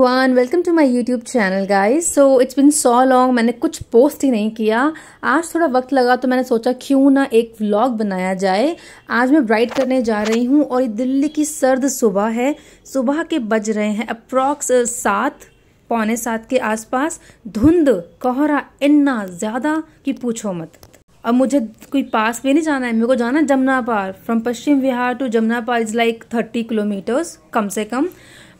everyone welcome to my YouTube channel guys so it's been so long मैंने कुछ post ही नहीं किया आज थोड़ा वक्त लगा तो मैंने सोचा क्यों ना एक व्लॉग बनाया जाए आज मैं ब्राइड करने जा रही हूँ और ये दिल्ली की सर्द सुबह है सुबह के बज रहे हैं अप्रॉक्स सात पौने सात के आसपास धुंध कोहरा इन्ना ज़्यादा कि पूछो मत अब मुझे कोई पास में नहीं जाना है मेरे को जाना Jamuna Paar from Paschim Vihar to Jamuna Paar is like thirty kilometres कम से कम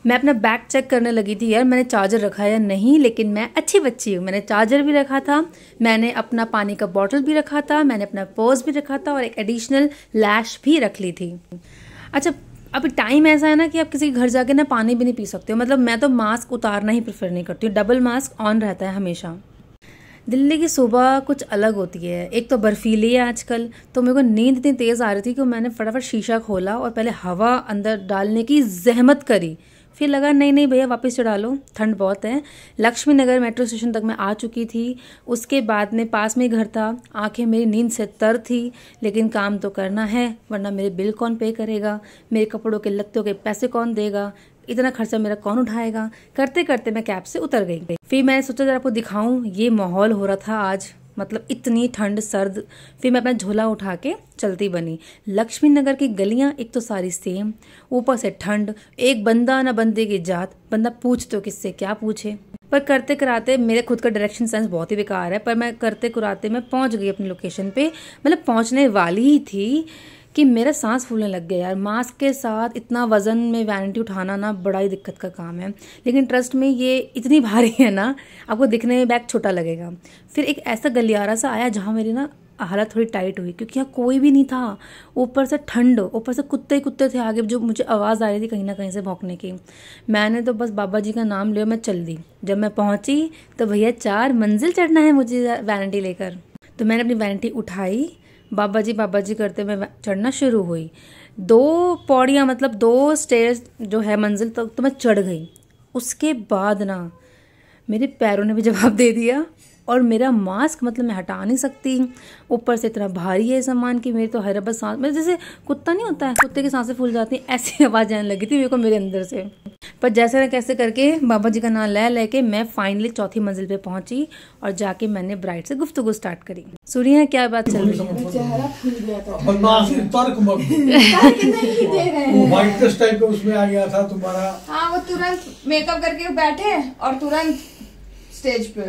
मैं अपना बैग चेक करने लगी थी यार मैंने चार्जर रखा या नहीं लेकिन मैं अच्छी बच्ची हूँ मैंने चार्जर भी रखा था मैंने अपना पानी का बॉटल भी रखा था मैंने अपना पर्स भी रखा था और एक एडिशनल लैश भी रख ली थी अच्छा अब टाइम ऐसा है ना कि आप किसी के घर जाके ना पानी भी नहीं पी सकते हो मतलब मैं तो मास्क उतारना ही प्रेफर नहीं करती हूँ डबल मास्क ऑन रहता है हमेशा दिल्ली की सुबह कुछ अलग होती है एक तो बर्फीली है आजकल तो मेरे को नींद इतनी तेज़ आ रही थी कि मैंने फटाफट शीशा खोला और पहले हवा अंदर डालने की जहमत करी फिर लगा नहीं नहीं भैया वापस चढ़ा लो ठंड बहुत है लक्ष्मी नगर मेट्रो स्टेशन तक मैं आ चुकी थी उसके बाद में पास में घर था आंखें मेरी नींद से तर थी लेकिन काम तो करना है वरना मेरे बिल कौन पे करेगा मेरे कपड़ों के लत्तों के पैसे कौन देगा इतना खर्चा मेरा कौन उठाएगा करते करते मैं कैब से उतर गई फिर मैंने सोचा जरा आपको दिखाऊं ये माहौल हो रहा था आज मतलब इतनी ठंड सर्द फिर मैं अपना झोला उठा के चलती बनी लक्ष्मी नगर की गलियां एक तो सारी सेम ऊपर से ठंड एक बंदा ना बंदे की जात बंदा पूछ तो किससे क्या पूछे पर करते कराते मेरे खुद का डायरेक्शन सेंस बहुत ही बेकार है पर मैं करते कराते मैं पहुंच गई अपनी लोकेशन पे मतलब पहुंचने वाली ही थी कि मेरा सांस फूलने लग गया यार मास्क के साथ इतना वज़न में वैनिटी उठाना ना बड़ा ही दिक्कत का काम है लेकिन ट्रस्ट में ये इतनी भारी है ना आपको दिखने में बैग छोटा लगेगा फिर एक ऐसा गलियारा सा आया जहाँ मेरी ना हालत थोड़ी टाइट हुई क्योंकि यहाँ कोई भी नहीं था ऊपर से ठंड ऊपर से कुत्ते ही कुत्ते थे आगे जो मुझे आवाज़ आ रही थी कहीं ना कहीं से भौंकने की मैंने तो बस बाबा जी का नाम लिया मैं चल दी जब मैं पहुँची तो भैया चार मंजिल चढ़ना है मुझे वैनिटी लेकर तो मैंने अपनी वैनिटी उठाई बाबा जी बाबा जी करते हुए चढ़ना शुरू हुई दो पौड़ियाँ मतलब दो स्टेज जो है मंजिल तक तो, तो मैं चढ़ गई उसके बाद ना मेरे पैरों ने भी जवाब दे दिया और मेरा मास्क मतलब मैं हटा नहीं सकती ऊपर से इतना भारी है सामान कि मेरे तो हर बस सांस मेरे जैसे कुत्ता नहीं होता है कुत्ते की सांसें फूल जाती हैं ऐसी आवाज़ आने लगी थी मेरे को मेरे अंदर से पर जैसे ना कैसे करके बाबा जी का नाम ले लेके मैं फाइनली चौथी मंजिल पे पहुंची और जाके मैंने ब्राइड से गुफ्तगु स्टार्ट करी सुनिए क्या बात चल रही है हाँ, तुरंत मेकअप करके बैठे और तुरंत स्टेज पे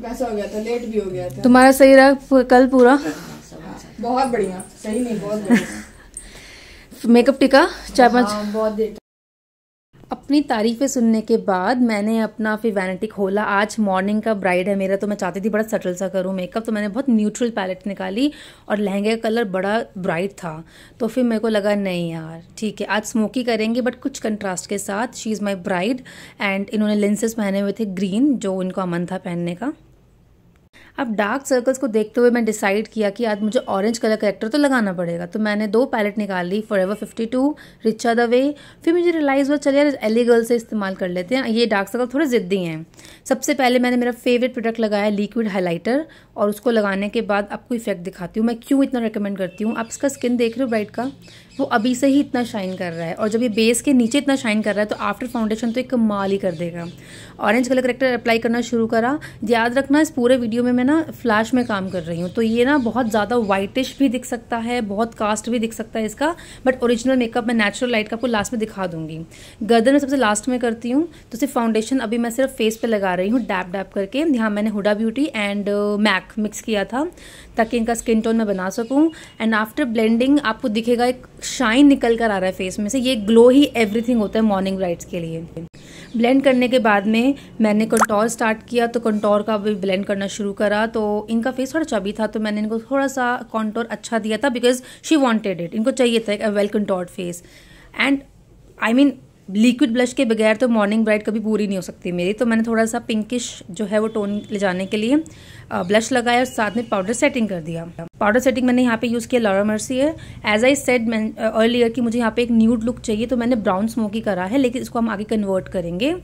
वैसा हो गया था लेट भी हो गया था तुम्हारा सही रहा कल पूरा बहुत बढ़िया सही नहीं बहुत बढ़िया मेकअप टिका चार पाँच हाँ, बहुत देर अपनी तारीफें सुनने के बाद मैंने अपना फिर वैनिटी खोला आज मॉर्निंग का ब्राइड है मेरा तो मैं चाहती थी बड़ा सटल सा करूँ मेकअप तो मैंने बहुत न्यूट्रल पैलेट निकाली और लहंगे का कलर बड़ा ब्राइट था तो फिर मेरे को लगा नहीं यार ठीक है आज स्मोकी करेंगे बट कुछ कंट्रास्ट के साथ she is my bride and इन्होंने लेंसेज पहने हुए थे ग्रीन जो इनको अमन था पहनने का अब डार्क सर्कल्स को देखते हुए मैं डिसाइड किया कि आज मुझे ऑरेंज कलर करेक्टर तो लगाना पड़ेगा तो मैंने दो पैलेट निकाल ली फॉर एवर फिफ्टी टू रिचा द वे फिर मुझे रियलाइज़ हुआ चलिए यार एली गर्ल से इस्तेमाल कर लेते हैं ये डार्क सर्कल थोड़े ज़िद्दी हैं सबसे पहले मैंने मेरा फेवरेट प्रोडक्ट लगाया लिक्विड हाईलाइटर और उसको लगाने के बाद आपको इफेक्ट दिखाती हूँ मैं क्यों इतना रिकमेंड करती हूँ आप इसका स्किन देख रहे हो ब्राइट का वो अभी से ही इतना शाइन कर रहा है और जब ये बेस के नीचे इतना शाइन कर रहा है तो आफ्टर फाउंडेशन तो एक कमाल ही कर देगा ऑरेंज कलर करेक्टर अप्लाई करना शुरू करा याद रखना इस पूरे वीडियो में मैं ना फ्लैश में काम कर रही हूँ तो ये ना बहुत ज़्यादा वाइटिश भी दिख सकता है बहुत कास्ट भी दिख सकता है इसका बट ओरिजिनल मेकअप मैं नेचुरल लाइट का आपको लास्ट में दिखा दूंगी गर्दन में सबसे लास्ट में करती हूँ तो सिर्फ फाउंडेशन अभी मैं सिर्फ फेस पर लगा रही हूँ डैप डैप करके यहाँ मैंने Huda beauty and MAC mix किया था ताकि इनका स्किन टोन मैं बना सकूँ एंड आफ्टर ब्लेंडिंग आपको दिखेगा एक शाइन निकल कर आ रहा है फेस में से ये ग्लो ही एवरीथिंग होता है मॉर्निंग ब्राइट्स के लिए ब्लेंड करने के बाद में मैंने कंटोर स्टार्ट किया तो कंटोर का भी ब्लेंड करना शुरू करा तो इनका फेस थोड़ा चबी था तो मैंने इनको थोड़ा सा कॉन्टोर अच्छा दिया था बिकॉज शी वॉन्टेड इट इनको चाहिए था एक well contoured face and I mean liquid blush के बगैर तो मॉर्निंग ब्राइट कभी पूरी नहीं हो सकती मेरी तो मैंने थोड़ा सा पिंकिश जो है वो टोन ले जाने के लिए ब्लश लगाया और साथ में पाउडर सेटिंग कर दिया पाउडर सेटिंग मैंने यहाँ पे यूज़ किया लॉरा मर्सी है एज आई सेड अर्लियर कि मुझे यहाँ पे एक न्यूड लुक चाहिए तो मैंने ब्राउन स्मोकी करा है लेकिन इसको हम आगे कन्वर्ट करेंगे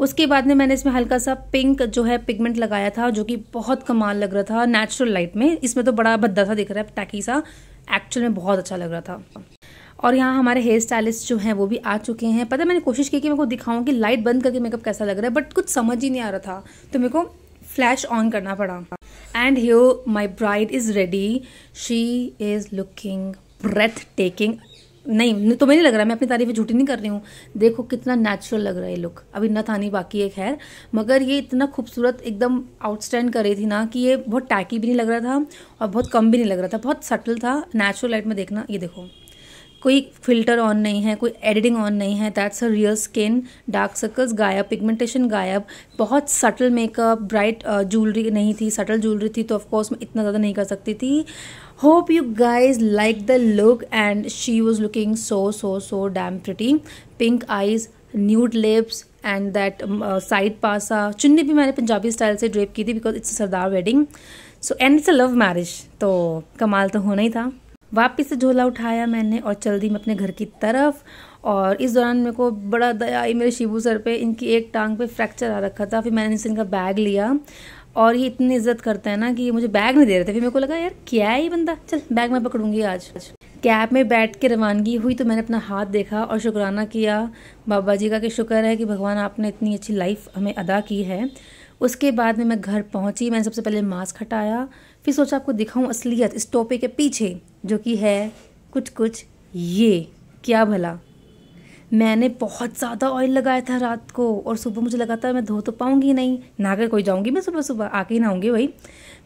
उसके बाद में मैंने इसमें हल्का सा पिंक जो है पिगमेंट लगाया था जो कि बहुत कमाल लग रहा था नेचुरल लाइट में इसमें तो बड़ा भद्दा सा दिख रहा है टैकी सा एक्चुअल में बहुत अच्छा लग रहा था और यहाँ हमारे हेयर स्टाइलिस्ट जो हैं वो भी आ चुके हैं पता मैंने कोशिश की कि मेरे को दिखाऊँ कि लाइट बंद करके मेकअप कैसा लग रहा है बट कुछ समझ ही नहीं आ रहा था तो मेरे को फ्लैश ऑन करना पड़ा and yo my bride is ready she is looking breathtaking नहीं तो नहीं लग रहा मैं अपनी तारीफ झूठी नहीं कर रही हूँ देखो कितना नेचुरल लग रहा है ये लुक अभी न था नहीं बाकी है खैर मगर ये इतना खूबसूरत एकदम आउटस्टैंड कर रही थी ना कि ये बहुत टैकी भी नहीं लग रहा था और बहुत कम भी नहीं लग रहा था बहुत सटल था नेचुरल लाइट में देखना ये देखो कोई फिल्टर ऑन नहीं है कोई एडिटिंग ऑन नहीं है that's a real skin dark circles गायब पिगमेंटेशन गायब बहुत सटल मेकअप ब्राइट ज्वेलरी नहीं थी सटल ज्वेलरी थी तो ऑफकोर्स मैं इतना ज़्यादा नहीं कर सकती थी hope you guys like the look and she was looking so so so damn pretty pink eyes nude lips and that side पासा चुन्नी भी मैंने पंजाबी स्टाइल से ड्रेप की थी because it's Sardar wedding so and it's a love marriage तो कमाल तो होना ही था वापस से झोला उठाया मैंने और चल दी मैं अपने घर की तरफ और इस दौरान मेरे को बड़ा दया आई मेरे शिबू सर पे इनकी एक टांग पे फ्रैक्चर आ रखा था फिर मैंने इनसे इनका बैग लिया और ये इतनी इज्जत करते हैं ना कि ये मुझे बैग नहीं दे रहे थे फिर मेरे को लगा यार क्या है ये बंदा चल बैग मैं पकड़ूंगी आज कैब में बैठ के रवानगी हुई तो मैंने अपना हाथ देखा और शुक्राना किया बाबा जी का कि शुक्र है कि भगवान आपने इतनी अच्छी लाइफ हमें अदा की है उसके बाद में मैं घर पहुंची मैंने सबसे पहले मास्क हटाया फिर सोचा आपको दिखाऊं असलियत इस टोपे के पीछे जो कि है कुछ कुछ ये क्या भला मैंने बहुत ज़्यादा ऑयल लगाया था रात को और सुबह मुझे लगा था मैं धो तो पाऊँगी नहीं ना कर कोई जाऊँगी मैं सुबह सुबह आके ही नहाऊँगी वही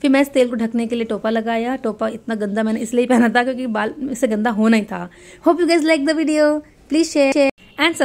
फिर मैं इस तेल को ढकने के लिए टोपा लगाया टोपा इतना गंदा मैंने इसलिए पहना था क्योंकि बाल इससे गंदा होना ही था hope you guys like the video please share and